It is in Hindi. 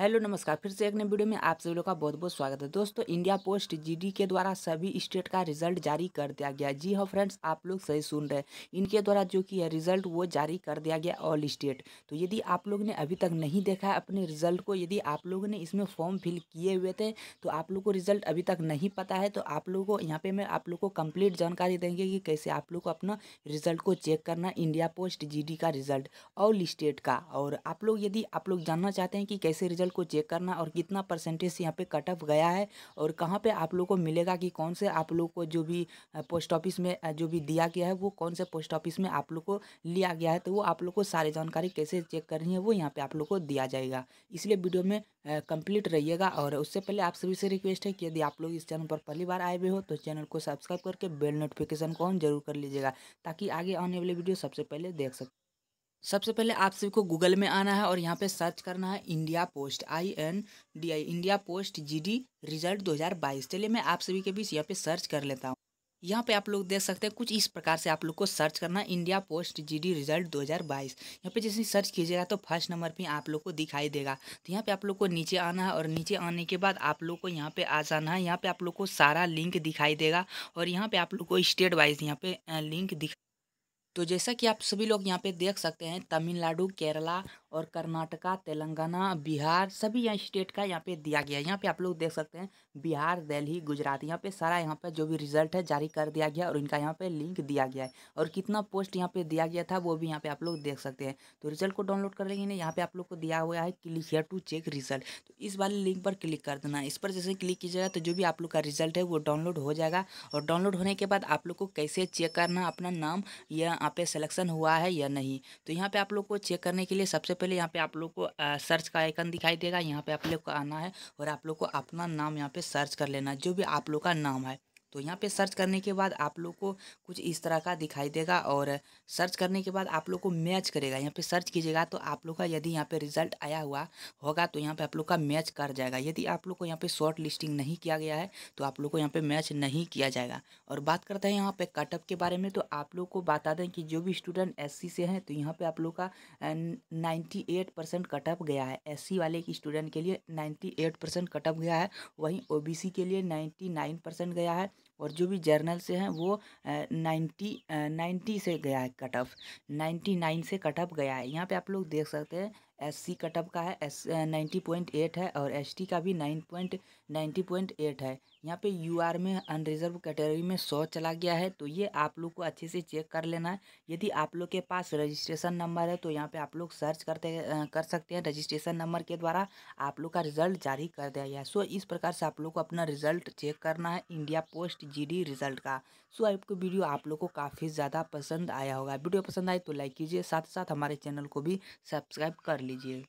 हेलो नमस्कार फिर से एक नए वीडियो में आप सभी लोग का बहुत बहुत स्वागत है दोस्तों इंडिया पोस्ट जीडी के द्वारा सभी स्टेट का रिजल्ट जारी कर दिया गया जी हाँ फ्रेंड्स आप लोग सही सुन रहे हैं इनके द्वारा जो कि है रिजल्ट वो जारी कर दिया गया ऑल स्टेट तो यदि आप लोग ने अभी तक नहीं देखा है अपने रिजल्ट को यदि आप लोगों ने इसमें फॉर्म फिल किए हुए थे तो आप लोग को रिजल्ट अभी तक नहीं पता है तो आप लोग को यहाँ पर मैं आप लोग को कम्प्लीट जानकारी देंगे कि कैसे आप लोग को अपना रिजल्ट को चेक करना इंडिया पोस्ट जी का रिजल्ट ऑल स्टेट का और आप लोग यदि आप लोग जानना चाहते हैं कि कैसे रिजल्ट रिजल्ट को चेक करना और कितना परसेंटेज यहाँ पे कट ऑफ गया है और कहाँ पे आप लोग को मिलेगा कि कौन से आप लोग को जो भी पोस्ट ऑफिस में जो भी दिया गया है वो कौन से पोस्ट ऑफिस में आप लोग को लिया गया है तो वो आप लोग को सारी जानकारी कैसे चेक करनी है वो यहाँ पे आप लोग को दिया जाएगा इसलिए वीडियो में कंप्लीट रहिएगा और उससे पहले आप सभी से रिक्वेस्ट है कि यदि आप लोग इस चैनल पर पहली बार आए हुए हो तो चैनल को सब्सक्राइब करके बेल नोटिफिकेशन को ऑन जरूर कर लीजिएगा ताकि आगे आने वाले वीडियो सबसे पहले देख सकते सबसे पहले आप सभी को गूगल में आना है और यहाँ पे सर्च करना है India post I N D I India post GD result 2022 चलिए मैं आप सभी के बीच यहाँ पे सर्च कर लेता हूँ यहाँ पे आप लोग देख सकते हैं कुछ इस प्रकार से आप लोग को सर्च करना है इंडिया पोस्ट जीडी रिजल्ट 2022 यहाँ पे जैसे सर्च कीजिएगा तो फर्स्ट नंबर पे आप लोग को दिखाई देगा तो यहाँ पे आप लोग को नीचे आना है और नीचे आने के बाद आप लोग को यहाँ पे आ जाना है यहाँ पे आप लोग को सारा लिंक दिखाई देगा और यहाँ पे आप लोग को स्टेट वाइज यहाँ पे लिंक दिखा तो जैसा कि आप सभी लोग यहाँ पे देख सकते हैं तमिलनाडु केरला और कर्नाटका तेलंगाना बिहार सभी यहाँ स्टेट का यहाँ पे दिया गया है यहाँ पे आप लोग देख सकते हैं बिहार दिल्ली गुजरात यहाँ पे सारा यहाँ पे जो भी रिजल्ट है जारी कर दिया गया और इनका यहाँ पे लिंक दिया गया है और कितना पोस्ट यहाँ पे दिया गया था वो भी यहाँ पे आप लोग देख सकते हैं तो रिजल्ट को डाउनलोड कर लेंगे यहाँ पे आप लोग को दिया हुआ है click here to check result तो इस वाले लिंक पर क्लिक कर देना इस पर जैसे क्लिक कीजिएगा तो जो भी आप लोग का रिजल्ट है वो डाउनलोड हो जाएगा और डाउनलोड होने के बाद आप लोग को कैसे चेक करना अपना नाम या यहाँ पे सिलेक्शन हुआ है या नहीं तो यहाँ पे आप लोग को चेक करने के लिए सबसे पहले यहाँ पे आप लोग को सर्च का आइकन दिखाई देगा यहाँ पे आप लोग को आना है और आप लोग को अपना नाम यहाँ पे सर्च कर लेना जो भी आप लोग का नाम है तो यहाँ पे सर्च करने के बाद आप लोग को कुछ इस तरह का दिखाई देगा और सर्च करने के बाद आप लोग को मैच करेगा यहाँ पे सर्च कीजिएगा तो आप लोग का यदि यहाँ पे रिजल्ट आया हुआ होगा तो यहाँ पे आप लोग का मैच कर जाएगा यदि आप लोग को यहाँ पे शॉर्ट लिस्टिंग नहीं किया गया है तो आप लोग को यहाँ पर मैच नहीं किया जाएगा और बात करते हैं यहाँ पर कटअप के बारे में तो आप लोग को बता दें कि जो भी स्टूडेंट एस से हैं तो यहाँ पर आप लोग का नाइन्टी एट परसेंट कटअप गया है एस वाले की स्टूडेंट के लिए नाइन्टी एट परसेंट कटअप गया है वहीं ओ के लिए नाइन्टी नाइन परसेंट गया है और जो भी जर्नल से हैं वो नाइन्टी नाइन्टी से गया है कट ऑफ नाइन्टी नाइन से कट ऑफ गया है यहाँ पे आप लोग देख सकते हैं एस सी कटअप का है एस नाइन्टी पॉइंट एट है और एस टी का भी nine point ninety point eight है यहाँ पे यू आर में अनरिजर्व कैटेगरी में सौ चला गया है तो ये आप लोग को अच्छे से चेक कर लेना है यदि आप लोग के पास रजिस्ट्रेशन नंबर है तो यहाँ पे आप लोग सर्च करते कर सकते हैं रजिस्ट्रेशन नंबर के द्वारा आप लोग का रिजल्ट जारी कर दिया गया है सो इस प्रकार से आप लोग को अपना रिजल्ट चेक करना है इंडिया पोस्ट जी रिजल्ट का सो आपको वीडियो आप लोग को काफ़ी ज़्यादा पसंद आया होगा वीडियो पसंद आए तो लाइक कीजिए साथ साथ हमारे चैनल को भी सब्सक्राइब कर लीजिए